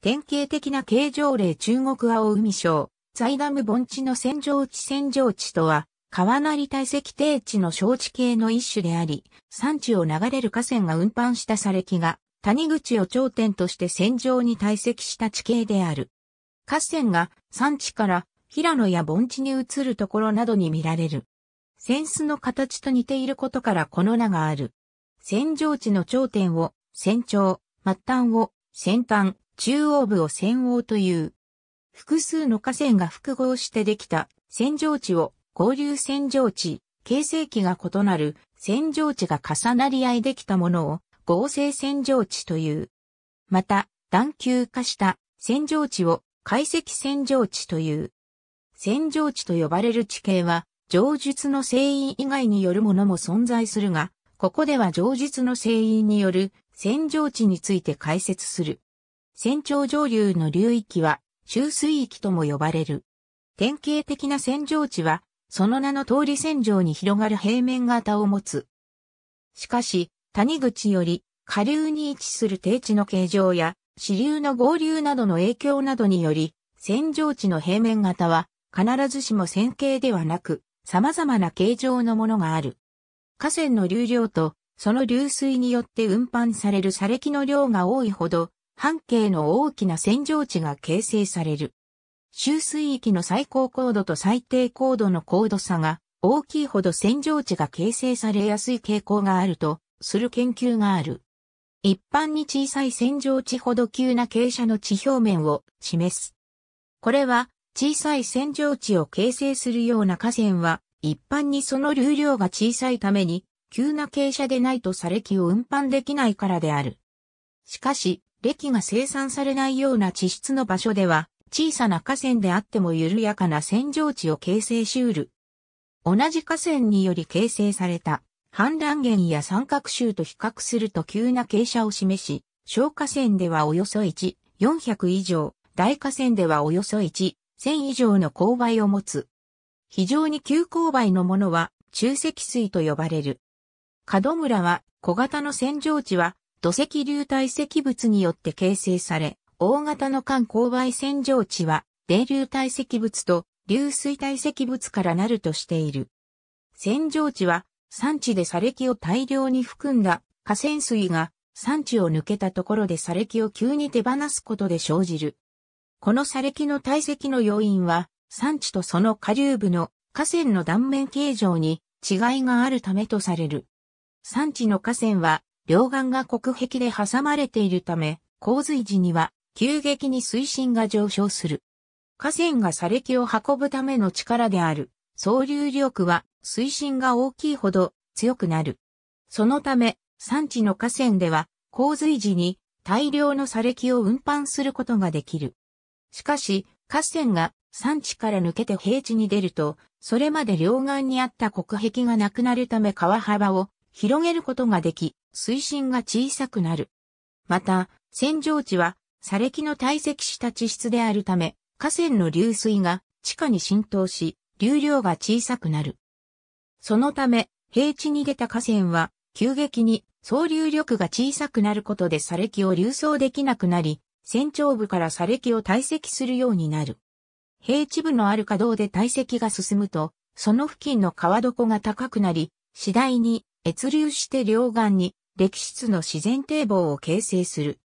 典型的な形状例中国青海省、財ダム盆地の扇状地扇状地とは、川なり堆積低地の小地形の一種であり、山地を流れる河川が運搬した砂礫が、谷口を頂点として扇状に堆積した地形である。河川が山地から平野や盆地に移るところなどに見られる。扇子の形と似ていることからこの名がある。扇状地の頂点を、扇状、末端を、先端、中央部を線王という。複数の河川が複合してできた線状地を合流線状地、形成期が異なる線状地が重なり合いできたものを合成線状地という。また、段級化した線状地を解析線状地という。線状地と呼ばれる地形は、上述の成因以外によるものも存在するが、ここでは上述の成因による線状地について解説する。船上上流の流域は、周水域とも呼ばれる。典型的な扇上地は、その名の通り扇上に広がる平面型を持つ。しかし、谷口より下流に位置する低地の形状や、支流の合流などの影響などにより、扇状地の平面型は、必ずしも線形ではなく、様々な形状のものがある。河川の流量と、その流水によって運搬される砂礫の量が多いほど、半径の大きな扇状地が形成される。周水域の最高高度と最低高度の高度差が大きいほど扇状地が形成されやすい傾向があるとする研究がある。一般に小さい扇状地ほど急な傾斜の地表面を示す。これは小さい扇状地を形成するような河川は一般にその流量が小さいために急な傾斜でないと砂礫を運搬できないからである。しかし、歴が生産されないような地質の場所では、小さな河川であっても緩やかな扇状地を形成しうる。同じ河川により形成された氾濫源や三角州と比較すると急な傾斜を示し、小河川ではおよそ1、400以上、大河川ではおよそ1、1000以上の勾配を持つ。非常に急勾配のものは中積水と呼ばれる。角村は小型の扇状地は土石流堆積物によって形成され、大型の間勾配洗浄地は、泥流堆積物と流水堆積物からなるとしている。洗浄地は、産地で砂礫を大量に含んだ河川水が産地を抜けたところで砂礫を急に手放すことで生じる。この砂礫の堆積の要因は、産地とその下流部の河川の断面形状に違いがあるためとされる。産地の河川は両岸が国壁で挟まれているため、洪水時には急激に水深が上昇する。河川が砂礫を運ぶための力である、総流力は水深が大きいほど強くなる。そのため、山地の河川では洪水時に大量の砂礫を運搬することができる。しかし、河川が山地から抜けて平地に出ると、それまで両岸にあった国壁がなくなるため川幅を広げることができ、水深が小さくなる。また、洗浄地は、砂礫の堆積した地質であるため、河川の流水が地下に浸透し、流量が小さくなる。そのため、平地に出た河川は、急激に総流力が小さくなることで砂礫を流送できなくなり、船長部から砂礫を堆積するようになる。平地部のある稼働で堆積が進むと、その付近の川床が高くなり、次第に越流して両岸に歴史の自然堤防を形成する。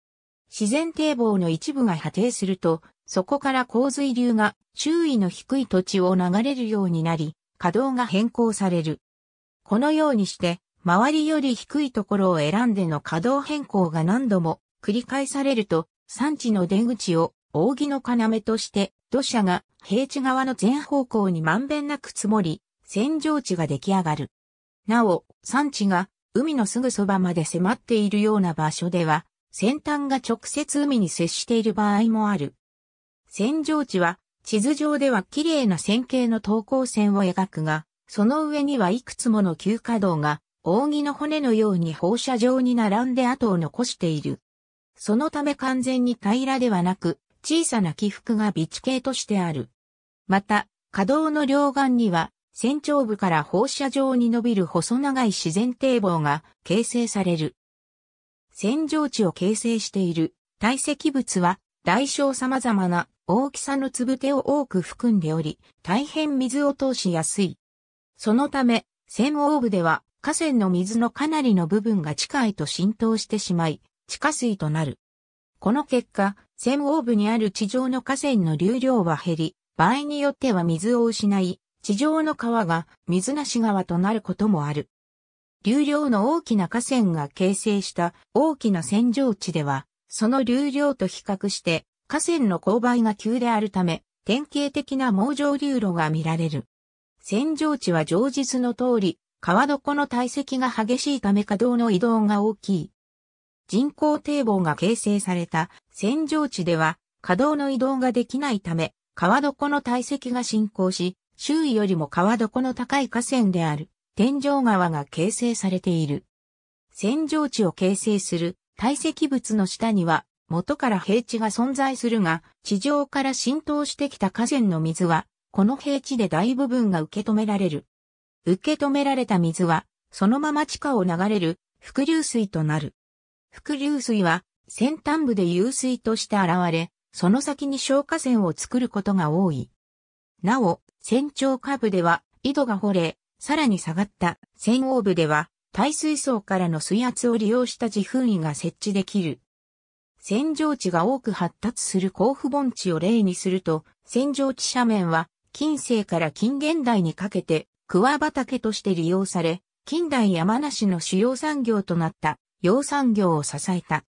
自然堤防の一部が破堤すると、そこから洪水流が周囲の低い土地を流れるようになり、稼働が変更される。このようにして、周りより低いところを選んでの稼働変更が何度も繰り返されると、産地の出口を扇の要として土砂が平地側の全方向にまんべんなく積もり、扇状地が出来上がる。なお、産地が海のすぐそばまで迫っているような場所では、先端が直接海に接している場合もある。扇状地は、地図上では綺麗な線形の等高線を描くが、その上にはいくつもの急稼働が、扇の骨のように放射状に並んで跡を残している。そのため完全に平らではなく、小さな起伏が備地形としてある。また、稼働の両岸には、山頂部から放射状に伸びる細長い自然堤防が形成される。扇状地を形成している堆積物は大小様々な大きさの粒手を多く含んでおり、大変水を通しやすい。そのため、扇央部では河川の水のかなりの部分が地下へと浸透してしまい、地下水となる。この結果、扇央部にある地上の河川の流量は減り、場合によっては水を失い、地上の川が水無川となることもある。流量の大きな河川が形成した大きな扇状地では、その流量と比較して河川の勾配が急であるため、典型的な網状流路が見られる。扇状地は上述の通り、川床の堆積が激しいため稼働の移動が大きい。人工堤防が形成された扇状地では、稼働の移動ができないため、川床の堆積が進行し、周囲よりも川床の高い河川である天井川が形成されている。扇状地を形成する堆積物の下には元から平地が存在するが、地上から浸透してきた河川の水は、この平地で大部分が受け止められる。受け止められた水は、そのまま地下を流れる、伏流水となる。伏流水は、先端部で湧水として現れ、その先に消火栓を作ることが多い。なお、船長下部では井戸が掘れ、さらに下がった船央部では耐水槽からの水圧を利用した自噴位が設置できる。扇状地が多く発達する甲府盆地を例にすると、扇状地斜面は近世から近現代にかけて桑畑として利用され、近代山梨の主要産業となった養産業を支えた。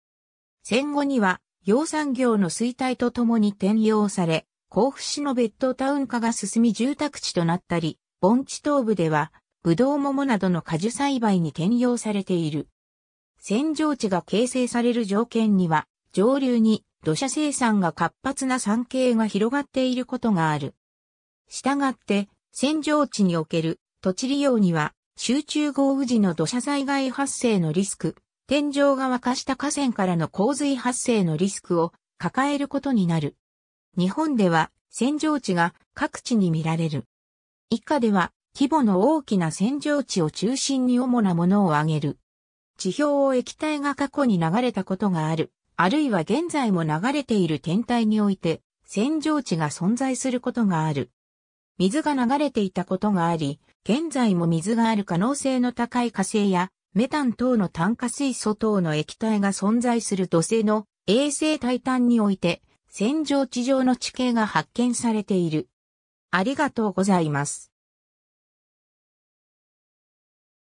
戦後には養産業の衰退とともに転用され、甲府市のベッドタウン化が進み住宅地となったり、盆地東部では、ブドウ桃などの果樹栽培に転用されている。扇状地が形成される条件には、上流に土砂生産が活発な産経が広がっていることがある。したがって、扇状地における土地利用には、集中豪雨時の土砂災害発生のリスク、天井が沸かした河川からの洪水発生のリスクを抱えることになる。日本では扇状地が各地に見られる。以下では規模の大きな扇状地を中心に主なものを挙げる。地表を液体が過去に流れたことがある、あるいは現在も流れている天体において、扇状地が存在することがある。水が流れていたことがあり、現在も水がある可能性の高い火星や、メタン等の炭化水素等の液体が存在する土星の衛星タイタンにおいて、戦場地上の地形が発見されている。ありがとうございます。